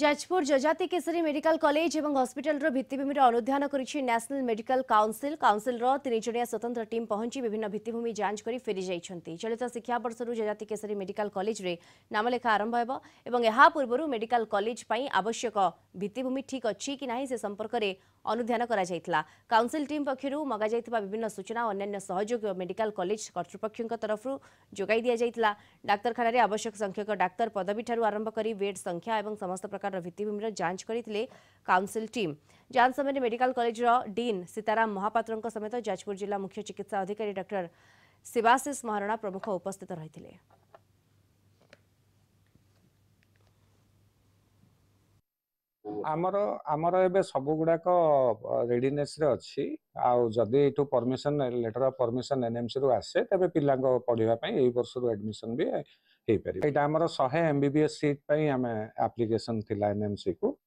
Jajpur Jajati Keshari medical college और hospital भित्तिमि अनुधान करेसनाल मेडिकल काउनसिल काउनसिल तीनजिया स्वतंत्र टीम पहुंची विभिन्न भित्तिमि जांच कर फेरी जाइंट चलित शिक्षाबर्षर जजाति केशरी मेडिकल कॉलेज रे नामलेखा आरंभ हो पूर्व मेडिकल कलेज आवश्यक भित्तिमि ठीक अच्छी कि ना से संपर्क में अनुधान काउनसिल टीम पक्षर् मगा जा विभिन्न सूचना और अन्य सहयोग मेडिकल कलेज करतृपक्ष तरफ जोगाई दी जाइला डाक्तखाना आवश्यक संख्यक डाक्तर पदवी ठार् आरंभ कर बेड संख्या और समस्त प्रकार प्रकार भित्तिमि जांच करते काउनसिल टीम जांच समय मेडिकल कलेजर डीन सीताराम महापात्र समेत जाजपुर जिला मुख्य चिकित्सा अधिकारी डर शिवाशिष महाराणा प्रमुख उपस्थित रही आमर आमर एबे सब गुडाक रेडिनेस रे अछि आ जदि इटु permission letter of permission NMC रु आसे तबे पिलांग पढिबा पई एई वर्ष रु एडमिशन बे ହେଇପାରିବ ଏଇଟା ଆମର ଶହେ ଏମ୍ବିବିଏସ୍ ସିଟ୍ ପାଇଁ ଆମେ ଆପ୍ଲିକେସନ୍ ଥିଲା ଏନ୍ଏମ୍ସି କୁ